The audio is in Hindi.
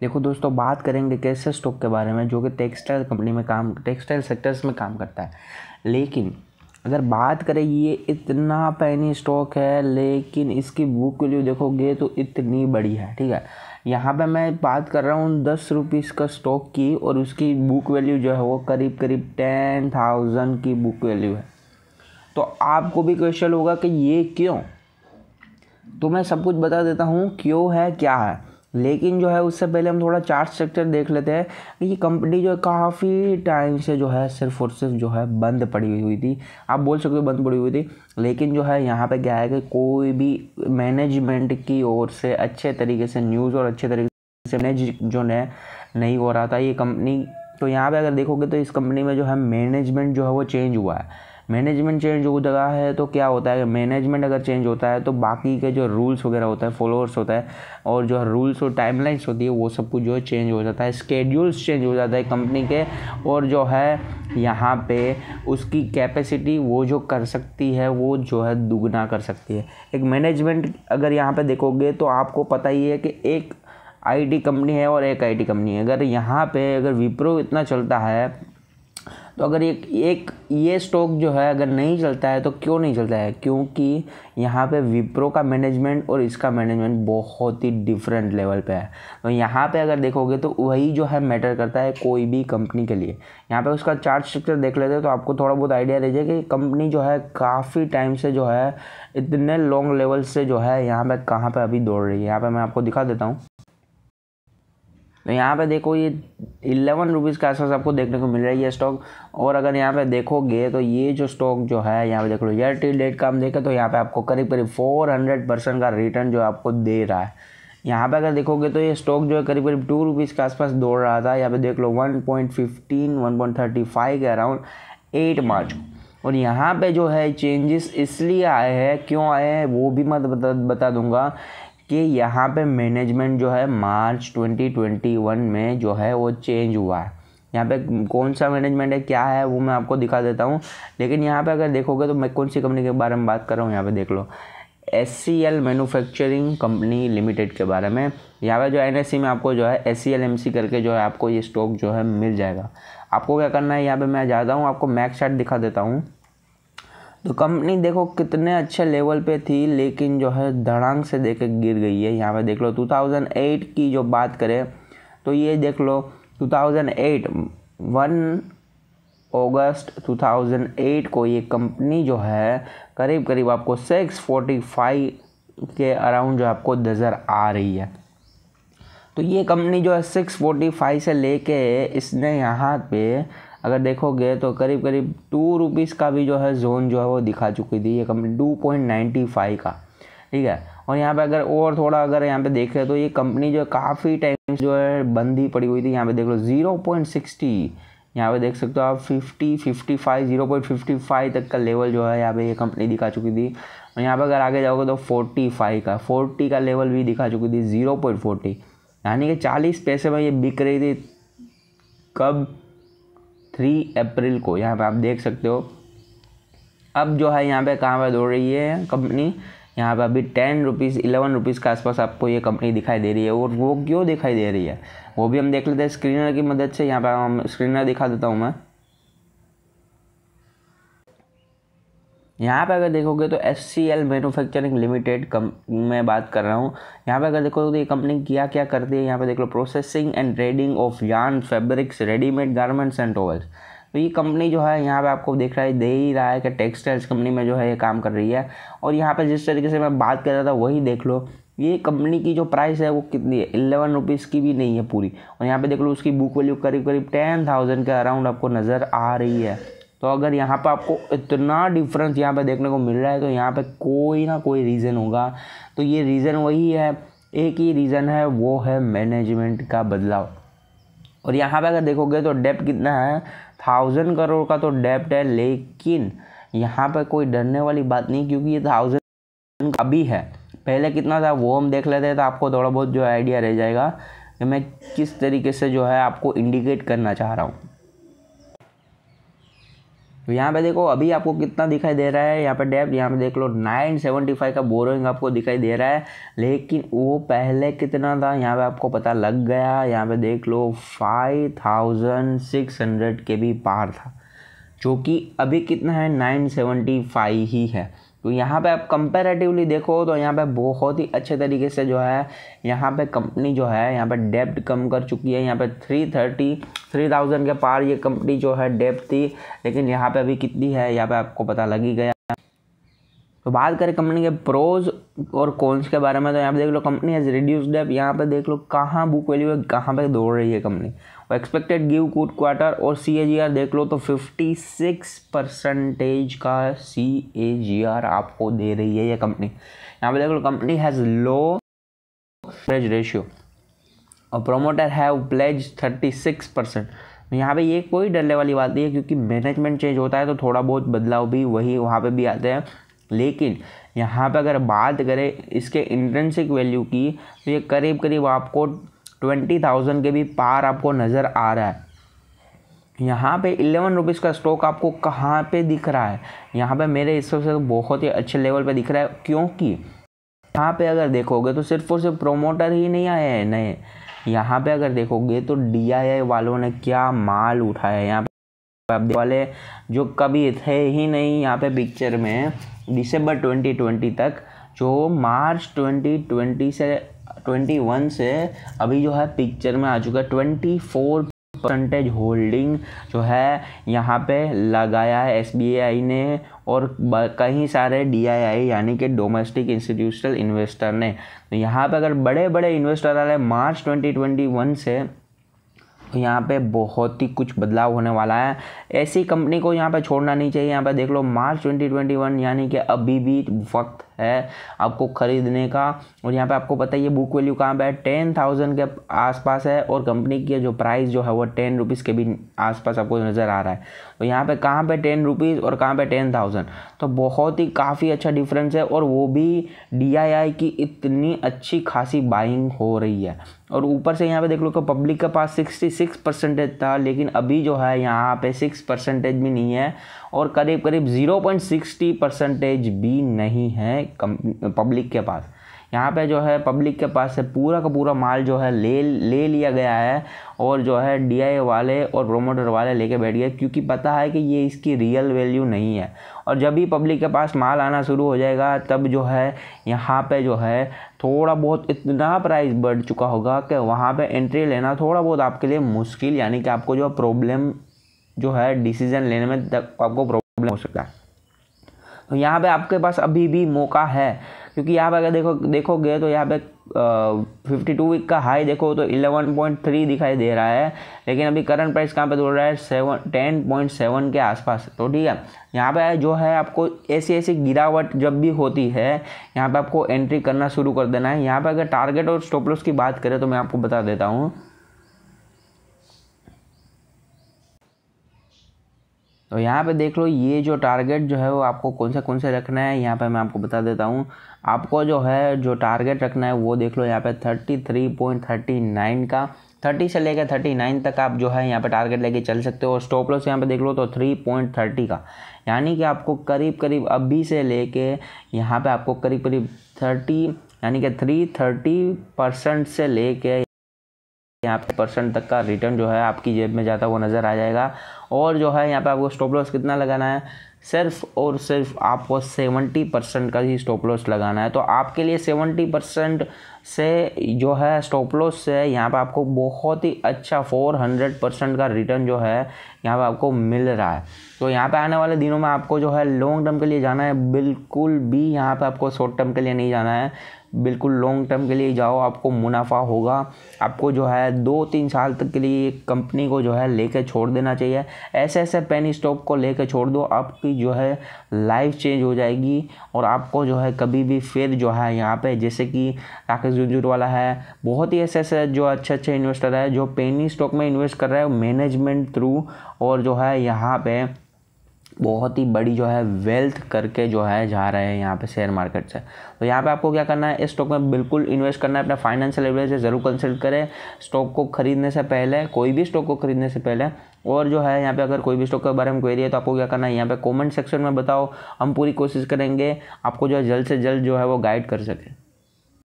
देखो दोस्तों बात करेंगे कैसे स्टॉक के बारे में जो कि टेक्सटाइल कंपनी में काम टेक्सटाइल सेक्टर्स में काम करता है लेकिन अगर बात करें ये इतना पैनी स्टॉक है लेकिन इसकी बुक वैल्यू देखोगे तो इतनी बड़ी है ठीक है यहाँ पे मैं बात कर रहा हूँ दस रुपीज़ का स्टॉक की और उसकी बुक वैल्यू जो है वो करीब करीब टेन थाउजेंड की बुक वैल्यू है तो आपको भी क्वेश्चन होगा कि ये क्यों तो मैं सब कुछ बता देता हूँ क्यों है क्या है लेकिन जो है उससे पहले हम थोड़ा चार्ट स्ट्रक्चर देख लेते हैं कि ये कंपनी जो है काफ़ी टाइम से जो है सिर्फ और सिर्फ जो है बंद पड़ी हुई थी आप बोल सकते हो बंद पड़ी हुई थी लेकिन जो है यहाँ पे क्या है कि कोई भी मैनेजमेंट की ओर से अच्छे तरीके से न्यूज़ और अच्छे तरीके से मैनेज जो है नहीं हो रहा था ये कंपनी तो यहाँ पे अगर देखोगे तो इस कंपनी में जो है मैनेजमेंट जो है वो चेंज हुआ है मैनेजमेंट चेंज हो रहा है तो क्या होता है मैनेजमेंट अगर चेंज होता है तो बाकी के जो रूल्स वगैरह होता है फॉलोअर्स होता है और जो रूल्स और टाइमलाइंस होती है वो सब कुछ जो है चेंज हो जाता है स्केड्यूल्स चेंज हो जाता है कंपनी के और जो है यहाँ पे उसकी कैपेसिटी वो जो कर सकती है वो जो है दुगना कर सकती है एक मैनेजमेंट अगर यहाँ पे देखोगे तो आपको पता ही है कि एक आईटी कंपनी है और एक आईटी कंपनी है अगर यहाँ पे अगर विप्रो इतना चलता है तो अगर एक एक ये स्टॉक जो है अगर नहीं चलता है तो क्यों नहीं चलता है क्योंकि यहाँ पे विप्रो का मैनेजमेंट और इसका मैनेजमेंट बहुत ही डिफरेंट लेवल पे है तो यहाँ पे अगर देखोगे तो वही जो है मैटर करता है कोई भी कंपनी के लिए यहाँ पे उसका चार्ट स्ट्रक्चर देख लेते हैं तो आपको थोड़ा बहुत आइडिया दीजिए कि कंपनी जो है काफ़ी टाइम से जो है इतने लॉन्ग लेवल से जो है यहाँ पर कहाँ पर अभी दौड़ रही है यहाँ पर मैं आपको दिखा देता हूँ तो यहाँ पे देखो ये इलेवन रुपीज़ के आसपास आपको देखने को मिल रहा है ये स्टॉक और अगर यहाँ पे देखोगे तो ये जो स्टॉक जो है यहाँ पे देख लो ईयर डेट का हम देखें तो यहाँ पे आपको करीब करीब फोर हंड्रेड परसेंट का रिटर्न जो आपको दे रहा है यहाँ पे अगर देखोगे तो ये स्टॉक जो है करीब करीब टू रुपीज़ के आसपास दौड़ रहा था यहाँ पे देख लो one point fifteen one point thirty five के अराउंड एट मार्च और यहाँ पे जो है चेंजेस इसलिए आए हैं क्यों आए हैं वो भी मैं बता बता दूंगा कि यहाँ पे मैनेजमेंट जो है मार्च 2021 में जो है वो चेंज हुआ है यहाँ पे कौन सा मैनेजमेंट है क्या है वो मैं आपको दिखा देता हूँ लेकिन यहाँ पे अगर देखोगे तो मैं कौन सी कंपनी के बारे में बात कर रहा हूँ यहाँ पे देख लो S C L manufacturing company limited के बारे में यहाँ पे जो एन एस सी में आपको जो है S C L M C करके जो है आपको ये स्टॉक जो है मिल जाएगा आपको क्या करना है यहाँ पे मैं जाता हूँ आपको मैक्स चार्ट दिखा देता हूँ तो कंपनी देखो कितने अच्छे लेवल पे थी लेकिन जो है धड़ांग से देख गिर गई है यहाँ पे देख लो 2008 की जो बात करें तो ये देख लो 2008 वन अगस्त 2008 को ये कंपनी जो है करीब करीब आपको 645 के अराउंड जो आपको नज़र आ रही है तो ये कंपनी जो है 645 से लेके इसने यहाँ पे अगर देखोगे तो करीब करीब टू रुपीज़ का भी जो है जोन जो है वो दिखा चुकी थी ये company two point ninety five का ठीक है और यहाँ पे अगर और थोड़ा अगर यहाँ पे देख रहे तो ये कंपनी जो है काफ़ी टाइम जो है बंद ही पड़ी हुई थी यहाँ पे देख लो ज़ीरो पॉइंट सिक्सटी यहाँ पे देख सकते हो आप fifty fifty five zero point fifty five तक का लेवल जो है यहाँ पे ये कंपनी दिखा चुकी थी और यहाँ पे अगर आगे जाओगे तो फ़ोर्टी फाइव का फोर्टी का लेवल भी दिखा चुकी थी ज़ीरो पॉइंट फोर्टी यानी कि चालीस पैसे में ये बिक रही थी कब थ्री अप्रैल को यहाँ पे आप देख सकते हो अब जो है यहाँ पे कहाँ पर दौड़ रही है कंपनी यहाँ पे अभी टेन रुपीज़ इलेवन रुपीज़ के आसपास आपको ये कंपनी दिखाई दे रही है और वो क्यों दिखाई दे रही है वो भी हम देख लेते हैं स्क्रीनर की मदद से यहाँ पर हम स्क्रीनर दिखा देता हूँ मैं यहाँ पे अगर देखोगे तो S C L manufacturing limited कम मैं बात कर रहा हूँ यहाँ पे अगर देखोगे तो ये कंपनी क्या क्या करती है यहाँ पे देख लो processing and trading of yarn fabrics readymade garments and towels तो ये कंपनी जो है यहाँ पे आपको देख रहा है दे ही रहा है कि टेक्सटाइल्स कंपनी में जो है ये काम कर रही है और यहाँ पे जिस तरीके से मैं बात कर रहा था वही देख लो ये कंपनी की जो प्राइस है वो कितनी है इलेवन रुपीज़ की भी नहीं है पूरी और यहाँ पे देख लो उसकी बुक वैल्यू करीब करीब टेन थाउजेंड के अराउंड आपको नज़र आ रही है तो अगर यहाँ पर आपको इतना डिफरेंस यहाँ पर देखने को मिल रहा है तो यहाँ पर कोई ना कोई रीज़न होगा तो ये रीज़न वही है एक ही रीज़न है वो है मैनेजमेंट का बदलाव और यहाँ पे अगर देखोगे तो डेप्ट कितना है थाउजेंड करोड़ का तो डेप्ट है लेकिन यहाँ पर कोई डरने वाली बात नहीं क्योंकि ये थाउजेंड का भी है पहले कितना था वो हम देख लेते हैं तो आपको थोड़ा बहुत जो आइडिया रह जाएगा कि मैं किस तरीके से जो है आपको इंडिकेट करना चाह रहा हूँ तो यहाँ पे देखो अभी आपको कितना दिखाई दे रहा है यहाँ पे डेप यहाँ पे देख लो नाइन सेवेंटी फाइव का बोरोइंग आपको दिखाई दे रहा है लेकिन वो पहले कितना था यहाँ पे आपको पता लग गया यहाँ पे देख लो फाइव थाउजेंड सिक्स हंड्रेड के भी पार था जो कि अभी कितना है नाइन सेवेंटी फाइव ही है तो यहाँ पे आप कंपेरेटिवली देखो तो यहाँ पे बहुत ही अच्छे तरीके से जो है यहाँ पे कंपनी जो है यहाँ पे डेप्ट कम कर चुकी है यहाँ पे थ्री थर्टी थ्री थाउजेंड के पार ये कंपनी जो है डेप्ट थी लेकिन यहाँ पे अभी कितनी है यहाँ पे आपको पता लग ही गया तो बात करें कंपनी के प्रोज और कॉन्स के बारे में तो यहाँ पे देख लो कंपनी हैज़ रिड्यूस डेप यहाँ पे देख लो कहाँ बुक वैल्यू है कहाँ पे दौड़ रही है company expected give good quarter और सी ए जी आर देख लो तो फिफ्टी सिक्स परसेंटेज का सी ए जी आर आपको दे रही है ये कंपनी यहाँ पे देख लो company has low lows ratio और promoter have pledge thirty six percent यहाँ पे ये कोई डरने वाली बात नहीं है क्योंकि मैनेजमेंट चेंज होता है तो थोड़ा बहुत बदलाव भी वही वहाँ पे भी आते हैं लेकिन यहाँ पे अगर बात करें इसके इंट्रेंसिक वैल्यू की तो ये करीब करीब आपको ट्वेंटी थाउजेंड के भी पार आपको नज़र आ रहा है यहाँ पे इलेवन रुपीज़ का स्टॉक आपको कहाँ पे दिख रहा है यहाँ पे मेरे हिसाब से तो बहुत ही अच्छे लेवल पे दिख रहा है क्योंकि यहाँ पे अगर देखोगे तो सिर्फ और सिर्फ प्रोमोटर ही नहीं आए हैं नए यहाँ पे अगर देखोगे तो डी वालों ने क्या माल उठाया है यहाँ पे वाले जो कभी थे ही नहीं यहाँ पे पिक्चर में दिसंबर 2020 तक जो मार्च 2020 से ट्वेंटी वन से अभी जो है पिक्चर में आ चुका है ट्वेंटी फोर परसेंटेज होल्डिंग जो है यहाँ पे लगाया है एस ने और कई सारे डी यानी कि डोमेस्टिक इंस्टीट्यूशनल इन्वेस्टर ने तो यहाँ पे अगर बड़े बड़े इन्वेस्टर आ रहे हैं मार्च 2021 से तो यहाँ पे बहुत ही कुछ बदलाव होने वाला है ऐसी कंपनी को यहाँ पे छोड़ना नहीं चाहिए यहाँ पे देख लो मार्च 2021 यानी कि अभी भी वक्त है आपको ख़रीदने का और यहाँ पे आपको पता है ये बुक वैल्यू कहाँ पर है टेन थाउजेंड के आसपास है और कंपनी की जो प्राइस जो है वो टेन रुपीज़ के भी आसपास आपको नज़र आ रहा है तो यहाँ पे कहाँ पे टेन रुपीज़ और कहाँ पे टेन थाउजेंड तो बहुत ही काफ़ी अच्छा डिफरेंस है और वो भी डी की इतनी अच्छी खासी बाइंग हो रही है और ऊपर से यहाँ पे देख लो कि पब्लिक के पास सिक्सटी सिक्स परसेंटेज था लेकिन अभी जो है यहाँ पे सिक्स परसेंटेज भी नहीं है और करीब करीब जीरो पॉइंट सिक्सटी परसेंटेज भी नहीं है पब्लिक के पास यहाँ पे जो है पब्लिक के पास से पूरा का पूरा माल जो है ले ले लिया गया है और जो है डीआई वाले और प्रोमोटर वाले लेके बैठ गए क्योंकि पता है कि ये इसकी रियल वैल्यू नहीं है और जब भी पब्लिक के पास माल आना शुरू हो जाएगा तब जो है यहाँ पे जो है थोड़ा बहुत इतना प्राइस बढ़ चुका होगा कि वहाँ पर एंट्री लेना थोड़ा बहुत आपके लिए मुश्किल यानी कि आपको जो प्रॉब्लम जो है डिसीज़न लेने में तक आपको प्रॉब्लम हो सकता है तो यहाँ पे आपके पास अभी भी मौका है क्योंकि यहाँ पे अगर देखो देखोगे तो यहाँ पे फिफ्टी टू वीक का हाई देखो तो इलेवन पॉइंट थ्री दिखाई दे रहा है लेकिन अभी करंट प्राइस कहाँ पे दौड़ रहा है सेवन टेन पॉइंट सेवन के आसपास तो ठीक है यहाँ पे जो है आपको ऐसी ऐसी गिरावट जब भी होती है यहाँ पे आपको एंट्री करना शुरू कर देना है यहाँ पे अगर टारगेट और स्टॉप लॉस की बात करें तो मैं आपको बता देता हूँ तो यहाँ पे देख लो ये जो टारगेट जो है वो आपको कौन से कौन से रखना है यहाँ पे मैं आपको बता देता हूँ आपको जो है जो टारगेट रखना है वो देख लो यहाँ पे thirty three point thirty nine का थर्टी से लेकर थर्टी नाइन तक आप जो है यहाँ पे टारगेट लेके चल सकते हो और स्टॉप लॉस यहाँ पे देख लो तो थ्री पॉइंट थर्टी का यानी कि आपको करीब करीब अभी से ले कर यहाँ पर आपको करीब करीब थर्टी यानी कि थ्री थर्टी परसेंट से कर यहाँ पे परसेंट तक का रिटर्न जो है आपकी जेब में जाता हुआ नज़र आ जाएगा और जो है यहाँ पे आपको स्टॉप लॉस कितना लगाना है सिर्फ और सिर्फ आपको सेवेंटी परसेंट का ही स्टॉप लॉस लगाना है तो आपके लिए सेवेंटी परसेंट से जो है स्टॉप लॉस से यहाँ पे आपको बहुत ही अच्छा फोर हंड्रेड परसेंट का रिटर्न जो है यहाँ पे आपको मिल रहा है तो यहाँ पे आने वाले दिनों में आपको जो है लॉन्ग टर्म के लिए जाना है बिल्कुल भी यहाँ पे आपको शॉर्ट टर्म के लिए नहीं जाना है बिल्कुल लॉन्ग टर्म के लिए जाओ आपको मुनाफा होगा आपको जो है दो तीन साल तक के लिए कंपनी को जो है लेके छोड़ देना चाहिए ऐसे ऐसे पेन स्टॉक को लेके छोड़ दो आपकी जो है लाइफ चेंज हो जाएगी और आपको जो है कभी भी फिर जो है यहाँ पे जैसे कि राकेश वाला है बहुत ही ऐसे ऐसे जो अच्छे अच्छे इन्वेस्टर है जो पेनी स्टॉक में इन्वेस्ट कर रहा है मैनेजमेंट थ्रू और जो है यहाँ पे बहुत ही बड़ी जो है वेल्थ करके जो है जा रहे हैं यहाँ पे शेयर मार्केट से तो यहाँ पे आपको क्या करना है इस स्टॉक में बिल्कुल इन्वेस्ट करना है अपना फाइनेंशियल एवरेज ज़रूर कंसल्ट करें स्टॉक को खरीदने से पहले कोई भी स्टॉक को खरीदने से पहले और जो है यहाँ पे अगर कोई भी स्टॉक के बारे में क्वेरी है तो आपको क्या करना है यहाँ पे कमेंट सेक्शन में बताओ हम पूरी कोशिश करेंगे आपको जो है जल्द से जल्द जो है वो गाइड कर सकें